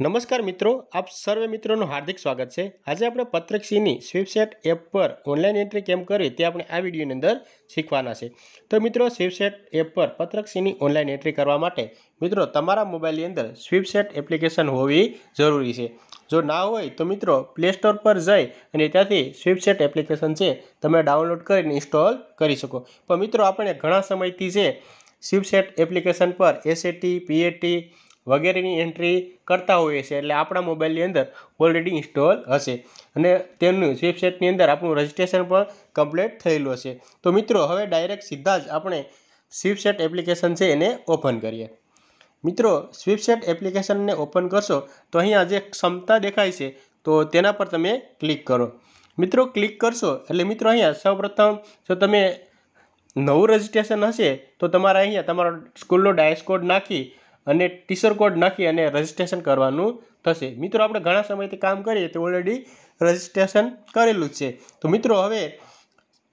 નમસ્કાર મિત્રો આપ સર્વે મિત્રોનું હાર્દિક સ્વાગત છે આજે આપણે પત્રકસીની સ્વીપસેટ એપ પર ઓનલાઈન એન્ટ્રી કેમ કરી તે આપણે આ વિડીયોની અંદર શીખવાના છે તો મિત્રો સ્વીપસેટ એપ પર પત્રકસીની ઓનલાઈન એન્ટ્રી કરવા માટે મિત્રો તમારા મોબાઈલની અંદર સ્વીપસેટ એપ્લિકેશન હોવી જરૂરી છે જો ના હોય તો મિત્રો પ્લે સ્ટોર પર જઈ અને ત્યાંથી સ્વીપસેટ એપ્લિકેશન છે તમે ડાઉનલોડ કરીને ઇન્સ્ટોલ કરી શકો પણ મિત્રો આપણે ઘણા સમયથી છે સ્વીપસેટ એપ્લિકેશન પર એસએટી પીએટી વગેરેની એન્ટ્રી કરતા હોય છે એટલે આપડા મોબાઈલની અંદર ઓલરેડી ઇન્સ્ટોલ હશે અને તેનું સ્વીપસેટની અંદર આપણો રજીસ્ટ્રેશન પણ કમ્પ્લીટ થયેલું હશે તો મિત્રો હવે ડાયરેક્ટ સીધા જ આપણે સ્વીપસેટ એપ્લિકેશન છે એને ઓપન કરીએ મિત્રો સ્વીપસેટ એપ્લિકેશનને ઓપન કરશો તો અહીં આજે એક સમતા દેખાય છે તો તેના પર તમે ક્લિક કરો મિત્રો ક્લિક કરશો એટલે મિત્રો અહીંયા સૌપ્રથમ જો તમે નવું રજીસ્ટ્રેશન હશે તો તમારે અહીંયા તમારો સ્કૂલનો ડાઈસ્કોડ નાખી અને ટીશર કોડ નાખી અને રજીસ્ટ્રેશન કરવાનું થશે મિત્રો આપણે ઘણા સમયથી કામ કરીએ તો ઓલરેડી રજીસ્ટ્રેશન કરેલું જ છે તો મિત્રો હવે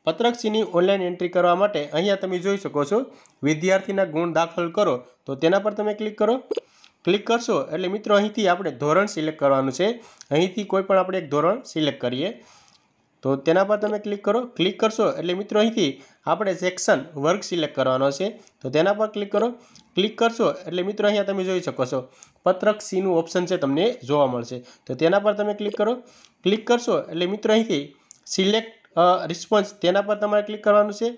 પત્રકસીની ઓનલાઈન એન્ટ્રી કરવા માટે અહીંયા તમે જોઈ શકો છો વિદ્યાર્થીના ગુણ દાખલ કરો તો તેના પર તમે ક્લિક કરો ક્લિક કરશો એટલે મિત્રો અહીંથી આપણે ધોરણ સિલેક્ટ કરવાનું છે અહીંથી કોઈ પણ આપણે એક ધોરણ સિલેક્ટ કરીએ તો તેના પર તમે ક્લિક કરો ક્લિક કરશો એટલે મિત્રો અહીંથી આપણે સેક્શન વર્ક સિલેક્ટ કરવાનો છે તો તેના પર ક્લિક કરો ક્લિક કરશો એટલે મિત્રો અહીંયા તમે જોઈ શકો છો પત્રક સી નું ઓપ્શન છે તમને જોવા મળશે તો તેના પર તમે ક્લિક કરો ક્લિક કરશો એટલે મિત્રો અહીંથી સિલેક્ટ રિસ્પોન્સ તેના પર તમારે ક્લિક કરવાનું છે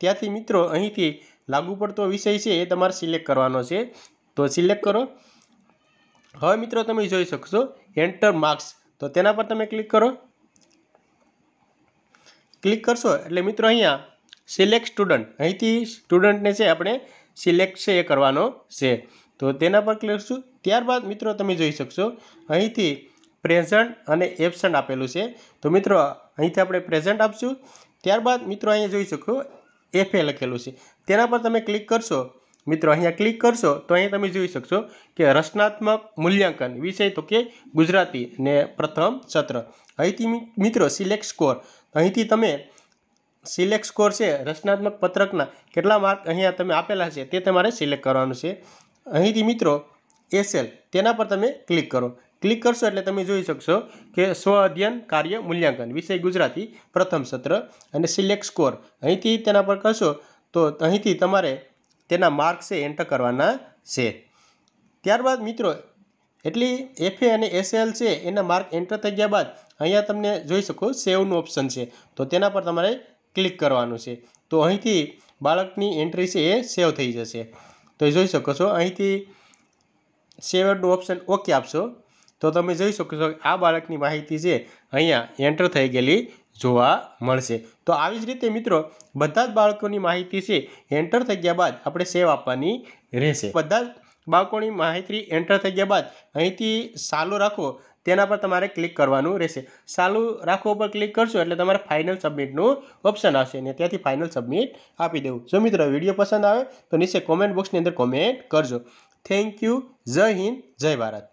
ત્યાંથી મિત્રો અહીંથી લાગુ પડતો વિષય છે એ તમારે સિલેક્ટ કરવાનો છે તો સિલેક્ટ કરો હવે મિત્રો તમે જોઈ શકશો એન્ટર માર્ક્સ તો તેના પર તમે ક્લિક કરો ક્લિક કરશો એટલે મિત્રો અહીંયા સિલેક્ટ સ્ટુડન્ટ અહીંથી સ્ટુડન્ટને છે આપણે સિલેક્ટ છે એ કરવાનો છે તો તેના પર ક્લિક કરશું ત્યારબાદ મિત્રો તમે જોઈ શકશો અહીંથી પ્રેઝન્ટ અને એબસન્ટ આપેલું છે તો મિત્રો અહીંથી આપણે પ્રેઝન્ટ આપશું ત્યારબાદ મિત્રો અહીંયા જોઈ શકો એફ લખેલું છે તેના પર તમે ક્લિક કરશો મિત્રો અહીંયા ક્લિક કરશો તો અહીં તમે જોઈ શકશો કે રચનાત્મક મૂલ્યાંકન વિષય તો કે ગુજરાતી ને પ્રથમ સત્ર અહીંથી મિત્રો સિલેક્ટ સ્કોર અહીંથી તમે સિલેક્ટ સ્કોર છે રચનાત્મક પત્રકના કેટલા માર્ક અહીંયા તમને આપેલા છે તે તમારે સિલેક્ટ કરવાનું છે અહીંથી મિત્રો એસેલ તેના પર તમે ક્લિક કરો ક્લિક કરશો એટલે તમે જોઈ શકશો કે સ્વઅધ્યયન કાર્ય મૂલ્યાંકન વિષય ગુજરાતી પ્રથમ સત્ર અને સિલેક્ટ સ્કોર અહીંથી તેના પર કરશો તો અહીંથી તમારે તેના માર્ક છે એન્ટર કરવાના છે ત્યારબાદ મિત્રો એટલી એફએ અને એસએલ છે એના માર્ક એન્ટર થઈ ગયા બાદ અહીંયા તમને જોઈ શકો સેવનું ઓપ્શન છે તો તેના પર તમારે ક્લિક કરવાનું છે તો અહીંથી બાળકની એન્ટ્રી છે એ સેવ થઈ જશે તો જોઈ શકો છો અહીંથી સેવડનું ઓપ્શન ઓકે આપશો તો તમે જોઈ શકો છો આ બાળકની માહિતી છે અહીંયા એન્ટર થઈ ગઈલી જોવા મળશે તો આવી જ રીતે મિત્રો બધા જ બાળકોની માહિતી છે એન્ટર થઈ ગયા બાદ આપણે સેવ આપવાની રહેશે બધા બાળકોની માહિતી એન્ટર થઈ ગયા બાદ અહીંથી સાલું રાખો તેના પર તમારે ક્લિક કરવાનું રહેશે સાલું રાખો પર ક્લિક કરશો એટલે તમારે ફાઈનલ સબમિટ નું ઓપ્શન આવશે ને ત્યાંથી ફાઈનલ સબમિટ આપી દેવું જો મિત્રો વિડિયો પસંદ આવે તો નીચે કોમેન્ટ બોક્સ ની અંદર કોમેન્ટ કરજો થેન્ક યુ જય હિન્દ જય ભારત